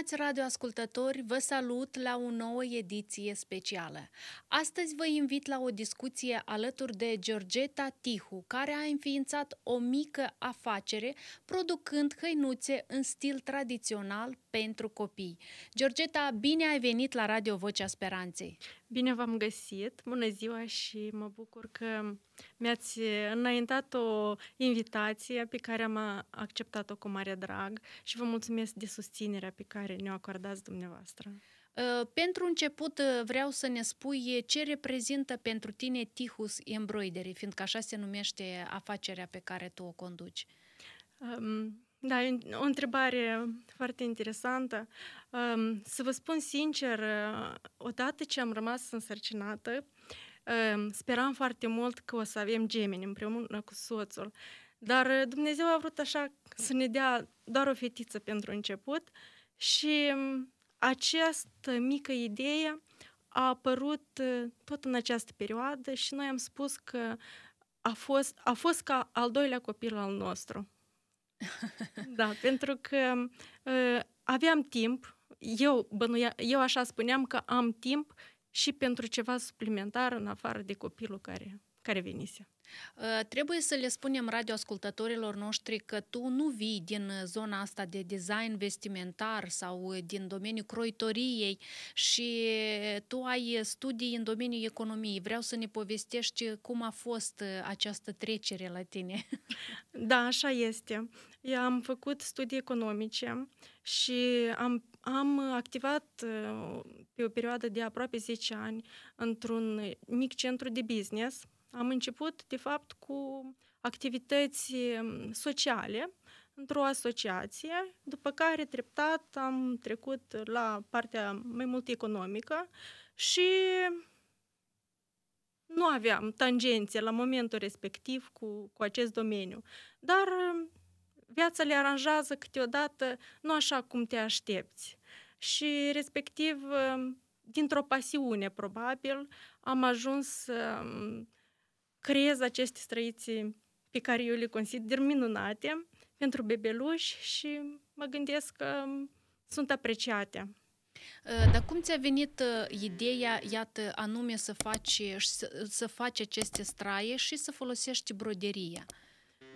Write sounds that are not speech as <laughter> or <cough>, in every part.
Stimați radioascultători, vă salut la o nouă ediție specială. Astăzi vă invit la o discuție alături de Georgeta Tihu, care a înființat o mică afacere producând hăinuțe în stil tradițional pentru copii. Georgeta, bine ai venit la Radio Vocea Speranței! Bine v-am găsit, bună ziua și mă bucur că mi-ați înaintat o invitație pe care am acceptat-o cu mare drag și vă mulțumesc de susținerea pe care ne-o acordați dumneavoastră. Ă, pentru început ă, vreau să ne spui ce reprezintă pentru tine Tihus Embroidery, fiindcă așa se numește afacerea pe care tu o conduci. Da, o întrebare foarte interesantă. Să vă spun sincer, odată ce am rămas însărcinată, speram foarte mult că o să avem gemeni împreună cu soțul. Dar Dumnezeu a vrut așa să ne dea doar o fetiță pentru început și această mică idee a apărut tot în această perioadă și noi am spus că a fost, a fost ca al doilea copil al nostru. Da, pentru că uh, aveam timp, eu, bănuia, eu așa spuneam că am timp și pentru ceva suplimentar în afară de copilul care, care venise. Ă, trebuie să le spunem radioascultătorilor noștri că tu nu vii din zona asta de design vestimentar sau din domeniul croitoriei și tu ai studii în domeniul economiei. Vreau să ne povestești cum a fost această trecere la tine. Da, așa este. Eu am făcut studii economice și am, am activat ă, pe o perioadă de aproape 10 ani într-un mic centru de business – am început, de fapt, cu activități mm, sociale într-o asociație, după care treptat am trecut la partea mai mult economică și nu aveam tangențe la momentul respectiv cu, cu acest domeniu. Dar mm, viața le aranjează câteodată nu așa cum te aștepți. Și respectiv, mm, dintr-o pasiune, probabil, am ajuns creez aceste străiții pe care eu le consider minunate pentru bebeluși și mă gândesc că sunt apreciate. Ă, dar cum ți-a venit ă, ideea, iată, anume să faci, să, să faci aceste straie și să folosești broderia?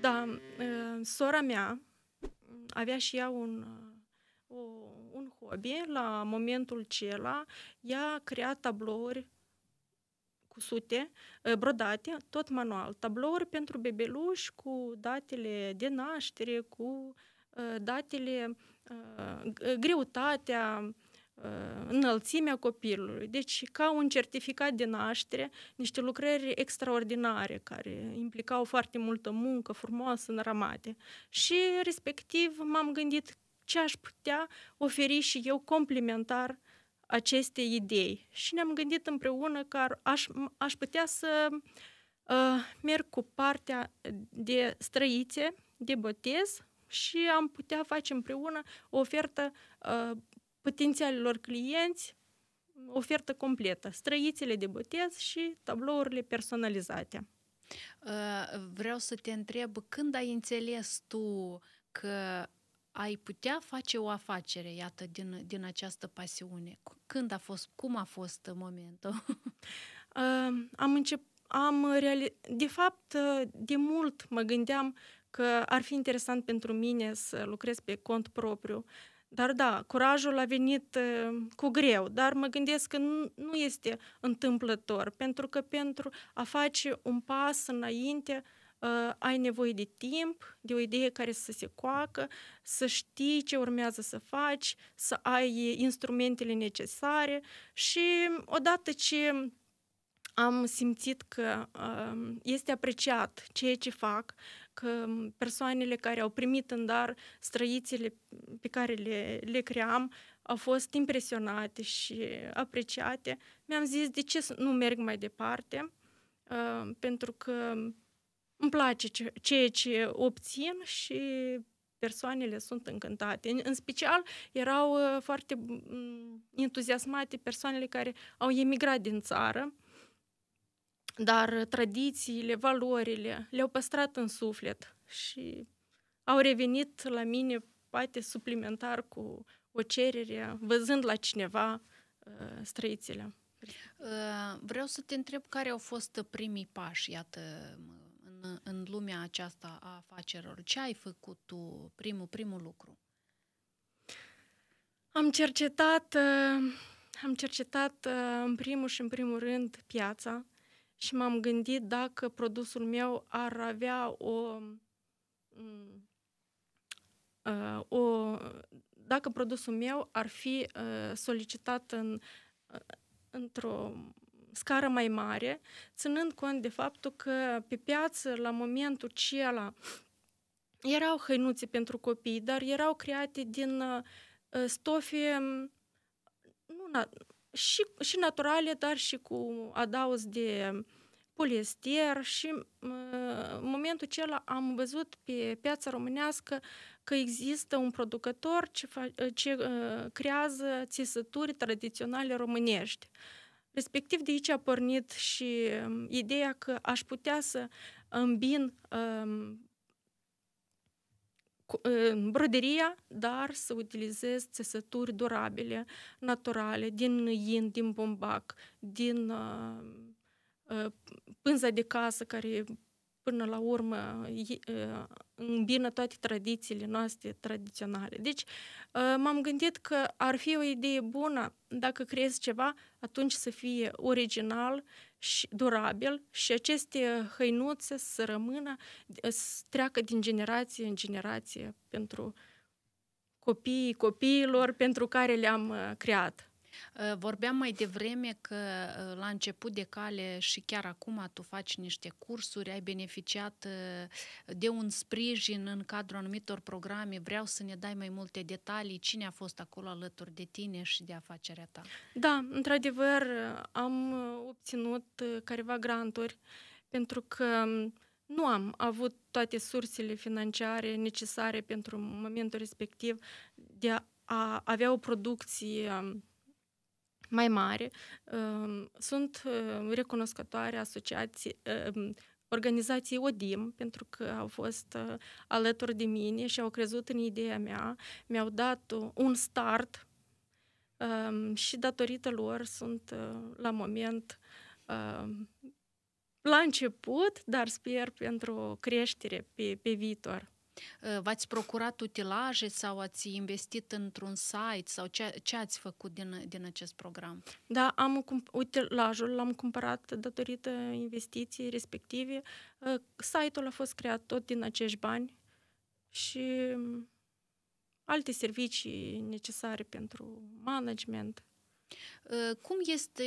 Da, ă, sora mea avea și ea un, un hobby. La momentul acela, ea a creat tablouri cusute, brodate, tot manual. Tablouri pentru bebeluși cu datele de naștere, cu datele, greutatea, înălțimea copilului. Deci ca un certificat de naștere, niște lucrări extraordinare care implicau foarte multă muncă frumoasă, ramate. Și respectiv m-am gândit ce aș putea oferi și eu complementar aceste idei și ne-am gândit împreună că ar, aș, aș putea să uh, merg cu partea de străițe, de botez și am putea face împreună o ofertă uh, potențialilor clienți, ofertă completă, străițele de botez și tablourile personalizate. Uh, vreau să te întreb când ai înțeles tu că ai putea face o afacere, iată, din, din această pasiune? Când a fost, cum a fost momentul? Uh, <laughs> am început am reali- de fapt, de mult mă gândeam că ar fi interesant pentru mine să lucrez pe cont propriu. Dar da, curajul a venit uh, cu greu, dar mă gândesc că nu, nu este întâmplător, pentru că pentru a face un pas înainte, uh, uh, ai nevoie de timp, de o idee care să se coacă, să știi ce urmează să faci, să ai instrumentele necesare și odată ce am simțit că uh, este apreciat ceea ce fac, că persoanele care au primit în dar străițele pe care le, le cream au fost impresionate și apreciate, mi-am zis de ce nu merg mai departe, uh, pentru că îmi place ceea ce obțin și persoanele sunt încântate. În special erau uh, foarte mm, entuziasmate persoanele care au emigrat din țară, dar tradițiile, valorile le-au păstrat în suflet și au revenit la mine poate suplimentar cu o cerere, văzând la cineva uh, străițile. Uh, vreau să te întreb care au fost primii pași, iată, în, lumea aceasta a afacerilor? Ce ai făcut tu, primul, primul lucru? Am cercetat, uh, am cercetat uh, în primul și în primul rând piața și m-am gândit dacă produsul meu ar avea o, mm, uh, o dacă produsul meu ar fi solicitat în, într-o scară mai mare, ținând cont de faptul că pe piață, la momentul acela, erau hăinuțe pentru copii, dar erau create din uh, uh, stofe mm, nu, și, și naturale, dar și cu adaos de poliester și în momentul acela am văzut pe piața românească că există un producător ce, fa- ce uh, creează țesături tradiționale românești. Uh, Respectiv de aici a pornit și um, ideea că aș putea să îmbin um, um broderia, dar să utilizez țesături durabile, naturale, din in, din bombac, din uh, uh, pânza de casă care până la urmă îmbină toate tradițiile noastre tradiționale. Deci ă, m-am gândit că ar fi o idee bună dacă creezi ceva, atunci să fie original și durabil și aceste hăinuțe să rămână, să treacă din generație în generație pentru copiii copiilor pentru care le-am ă, creat. Ă, vorbeam mai devreme că ă, la început de cale și chiar acum tu faci niște cursuri, ai beneficiat ă, de un sprijin în cadrul anumitor programe. Vreau să ne dai mai multe detalii. Cine a fost acolo alături de tine și de afacerea ta? Da, într-adevăr, am obținut careva granturi pentru că nu am avut toate sursele financiare necesare pentru momentul respectiv de a avea o producție mai mari ehm, Sunt ehm, recunoscătoare asociații, ehm, organizației ODIM, pentru că au fost alături de mine și au crezut în ideea mea, mi-au dat un start și datorită lor sunt la moment la început, dar sper pentru creștere pe, pe viitor. Э, v-ați procurat utilaje sau ați investit într-un site sau ce, ce ați făcut din, din acest program? Da, am utilajul l-am cumpărat datorită investiției respective. Ă, site-ul a fost creat tot din acești bani și mm, alte servicii necesare pentru management Ă, cum este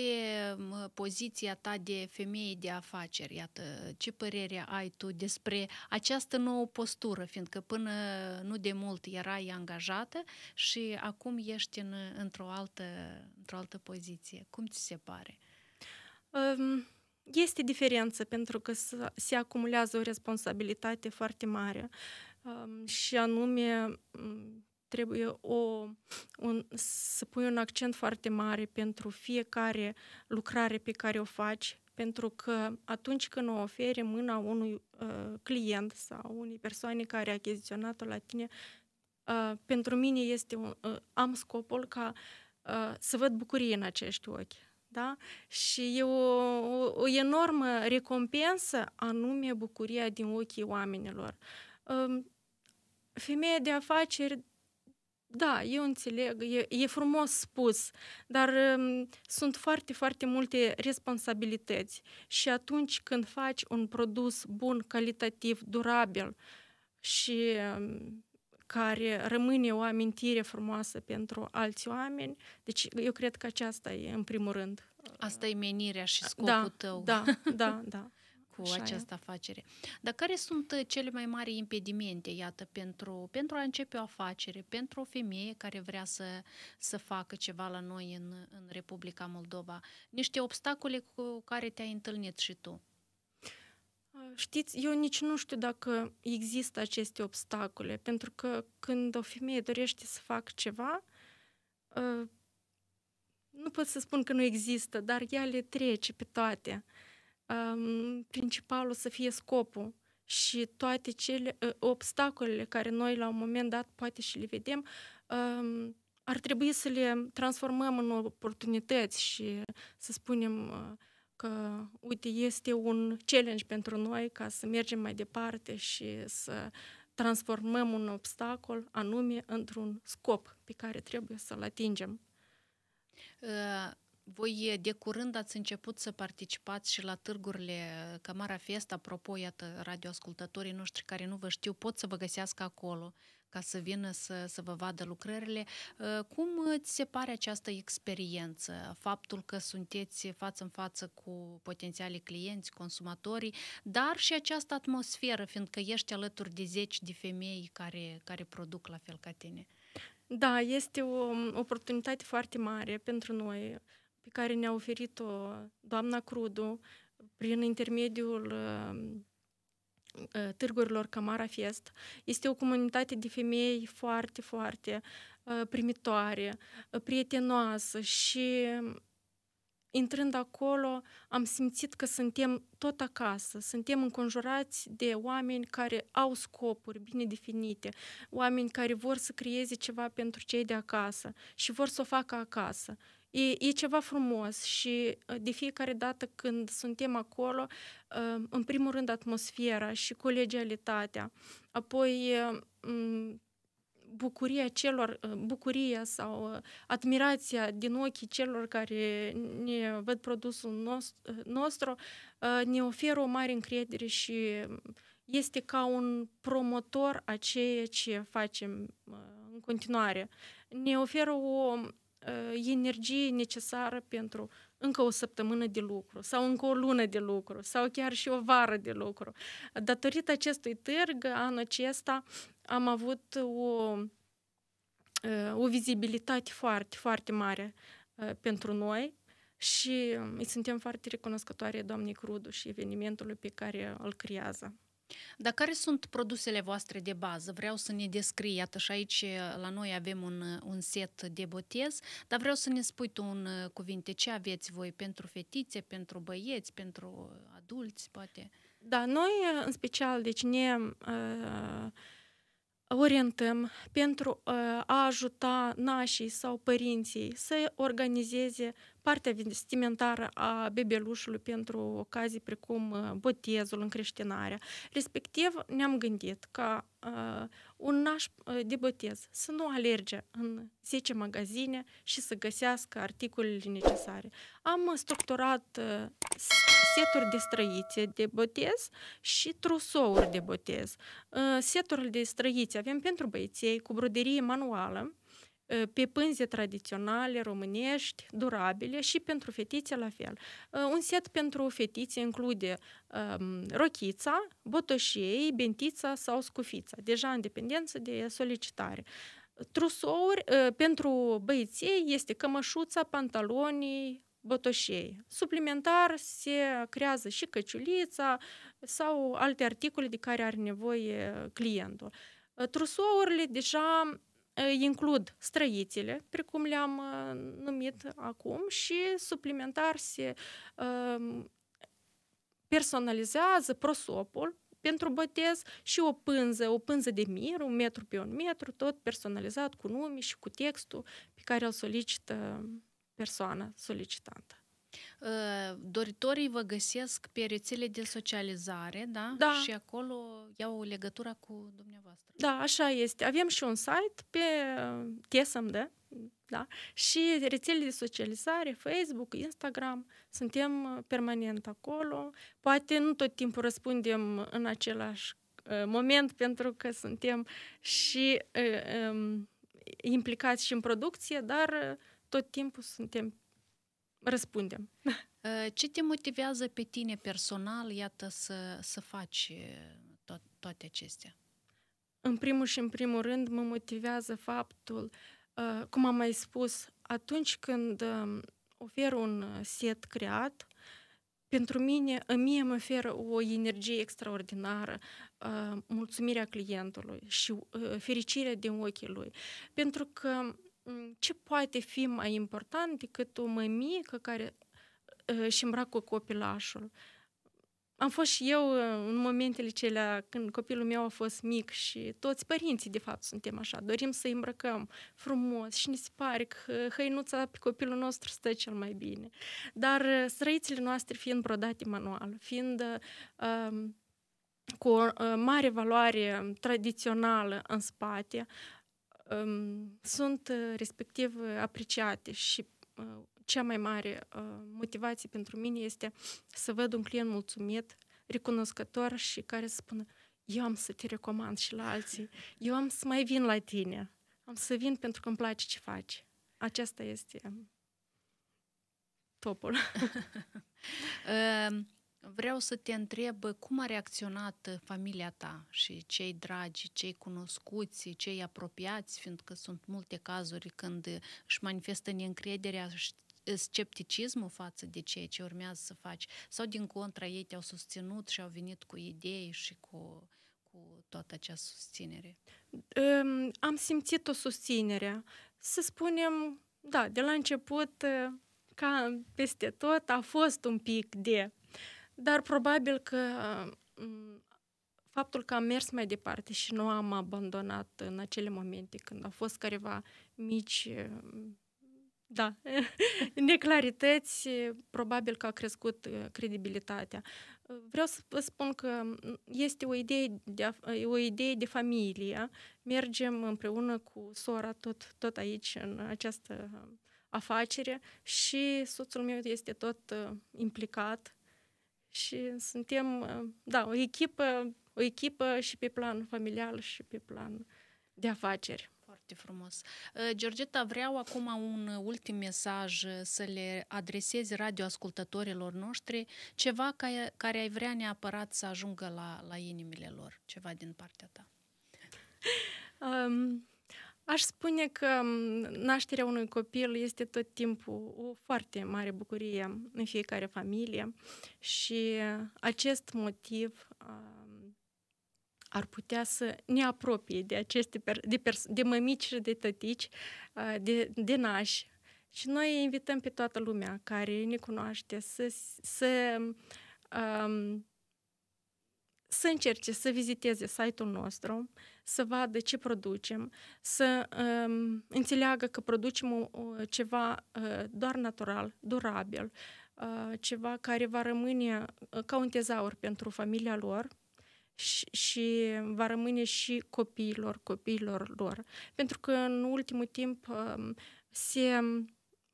poziția ta de femeie de afaceri? Iată, ce părere ai tu despre această nouă postură, fiindcă până nu de mult erai angajată și acum ești în, într-o, altă, într-o altă poziție. Cum ți se pare? Um... Este diferență pentru că se acumulează o responsabilitate foarte mare și anume trebuie o, un, să pui un accent foarte mare pentru fiecare lucrare pe care o faci, pentru că atunci când o oferi în mâna unui uh, client sau unei persoane care a achiziționat-o la tine, uh, pentru mine este un, uh, am scopul ca uh, să văd bucurie în acești ochi. Da? Și e o, o, o enormă recompensă, anume bucuria din ochii oamenilor. Uh, femeia de afaceri da, eu înțeleg, e, e frumos spus, dar um, sunt foarte, foarte multe responsabilități și atunci când faci un produs bun, calitativ, durabil și um, care rămâne o amintire frumoasă pentru alți oameni, deci eu cred că aceasta e în primul rând. Asta e menirea și scopul da, tău. Da, da, da. <laughs> cu Așa această e. afacere. Dar care sunt uh, cele mai mari impedimente, iată, pentru, pentru a începe o afacere, pentru o femeie care vrea să, să facă ceva la noi în, în Republica Moldova? Niște obstacole cu care te-ai întâlnit și tu? Știți, eu nici nu știu dacă există aceste obstacole, pentru că când o femeie dorește să facă ceva, nu pot să spun că nu există, dar ea le trece pe toate um, principalul să fie scopul și toate cele uh, obstacolele care noi la un moment dat poate și le vedem, um, ar trebui să le transformăm în oportunități și să spunem ă, că, uite, este un challenge pentru noi ca să mergem mai departe și să transformăm un obstacol anume într-un scop pe care trebuie să-l atingem. Ă, voi de curând ați început să participați și la târgurile uh, Camara Fest, apropo, iată, radioascultătorii noștri care nu vă știu pot să vă găsească acolo ca să vină să, să vă vadă lucrările. Uh, cum îți se pare această experiență? Faptul că sunteți față în față cu potențialii clienți, consumatorii, dar și această atmosferă, fiindcă ești alături de zeci de femei care, care produc la fel ca tine. Da, este o um, oportunitate foarte mare pentru noi pe care ne-a oferit-o doamna Crudu prin intermediul uh, târgurilor Camara Fest. Este o comunitate de femei foarte, foarte uh, primitoare, uh, prietenoasă și um, intrând acolo, am simțit că suntem tot acasă, suntem înconjurați de oameni care au scopuri bine definite, oameni care vor să creeze ceva pentru cei de acasă și vor să o facă acasă. E, e ceva frumos și uh, de fiecare dată când suntem acolo, uh, în primul rând atmosfera și colegialitatea, apoi uh, bucuria celor, bucuria sau admirația din ochii celor care ne văd produsul nostru, ne oferă o mare încredere și este ca un promotor a ceea ce facem în continuare. Ne oferă o energie necesară pentru încă o săptămână de lucru sau încă o lună de lucru sau chiar și o vară de lucru. Datorită acestui târg, anul acesta am avut o, o vizibilitate foarte, foarte mare uh, pentru noi și uh, îi suntem foarte recunoscătoare doamnei Crudu și evenimentului pe care îl creează. Dar care sunt produsele voastre de bază? Vreau să ne descrii, iată și aici eh, la noi avem un, eh, un set de botez, dar vreau să ne spui tu un eh, cuvinte, ce aveți voi pentru fetițe, pentru băieți, pentru adulți, poate? Da, noi în special, deci ne... Uh, orientăm pentru ă, a ajuta nașii sau părinții să organizeze partea vestimentară a bebelușului pentru ocazii precum ă, botezul, încreștinarea. Respectiv, ne-am gândit ca uh, un naș de botez să nu alerge în 10 magazine și să găsească articolele necesare. Am structurat uh, seturi de străițe de botez și trusouri de botez. Seturile de străițe avem pentru băieței cu broderie manuală, pe pânze tradiționale românești, durabile și pentru fetițe la fel. Un set pentru fetițe include um, rochița, botoșei, bentița sau scufița, deja în dependență de solicitare. Trusouri uh, pentru băieții este cămășuța, pantalonii, botoșei. Suplimentar se creează și căciulița sau alte articole de care are nevoie clientul. Trusourile deja includ străițele, precum le-am numit acum, și suplimentar se personalizează prosopul pentru botez și o pânză, o pânză de mir, un metru pe un metru, tot personalizat cu nume și cu textul pe care îl solicită persoană solicitantă. Ă, doritorii vă găsesc pe rețele de socializare, da? da? Și acolo iau o legătură cu dumneavoastră. Da, așa este. Avem și un site pe uh, TSMD, da? Și rețelele de socializare, Facebook, Instagram, suntem uh, permanent acolo. Poate nu tot timpul răspundem în același uh, moment pentru că suntem și um, implicați și în producție, dar tot timpul suntem, răspundem. <laughs> Uh, ce te motivează pe tine personal, iată, să, să faci uh, tot, toate acestea? În primul și în primul rând mă motivează faptul, uh, cum am mai spus, atunci când um, ofer un set creat, pentru mine, mie mă oferă o energie extraordinară, mulțumirea clientului și fericirea din ochii lui. Pentru că ce poate fi mai important decât o mămică care uh, își îmbracă copilașul. Am fost și eu uh, în momentele celea când copilul meu a fost mic și toți părinții, de fapt, suntem așa, dorim să îi îmbrăcăm frumos și ne se pare că hăinuța pe copilul nostru stă cel mai bine. Dar uh, străițile noastre fiind brodate manual, fiind uh, um, cu o mare valoare tradițională în spate, um, sunt uh, respectiv uh, apreciate și uh, cea mai mare uh, motivație pentru mine este să văd un client mulțumit, recunoscător și care să spună eu am să te recomand și la alții, eu am să mai vin la tine, am să vin pentru că îmi place ce faci. Aceasta este um, topul. <laughs> <laughs> Vreau să te întreb cum a reacționat uh, familia ta și cei dragi, cei cunoscuți, cei apropiați, fiindcă sunt multe cazuri când uh, își manifestă neîncrederea și uh, scepticismul față de ceea ce urmează să faci sau din contra ei te-au susținut și au venit cu idei și cu, cu toată acea susținere? am simțit o susținere. Să spunem, da, de la început, ca peste tot, a fost un pic de dar probabil că uh, faptul că am mers mai departe și nu am abandonat în acele momente când au fost careva mici uh, da, <laughs> neclarități, probabil că a crescut uh, credibilitatea. Vreau să vă spun că este o idee de, o idee de familie. Mergem împreună cu sora tot, tot aici, în această afacere și soțul meu este tot implicat și suntem, uh, da, o echipă, o echipă și pe plan familial și pe plan de afaceri. Foarte frumos. Uh, Georgeta, vreau acum un ultim mesaj uh, să le adresezi radioascultătorilor noștri, ceva care, ai vrea neapărat să ajungă la, la inimile lor, ceva din partea ta. <laughs> Um, Aș spune că nașterea unui copil este tot timpul o foarte mare bucurie în fiecare familie și acest motiv ar putea să ne apropie de aceste de, pers- de mămici și de tătici, de, de nași. Și noi invităm pe toată lumea care ne cunoaște să, să um, să încerce să viziteze site-ul nostru, să vadă ce producem, să um, înțeleagă că producem o, o, ceva uh, doar natural, durabil, uh, ceva care va rămâne uh, ca un tezaur pentru familia lor și, și va rămâne și copiilor, copiilor lor. Pentru că în ultimul timp um, se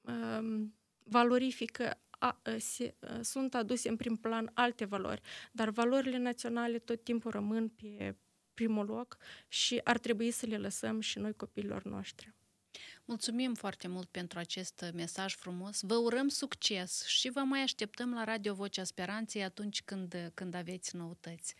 um, valorifică a, se, sunt aduse în prim plan alte valori, dar valorile naționale tot timpul rămân pe primul loc și ar trebui să le lăsăm și noi copiilor noștri. Mulțumim foarte mult pentru acest mesaj frumos. Vă urăm succes și vă mai așteptăm la Radio Vocea Speranței atunci când, când aveți noutăți.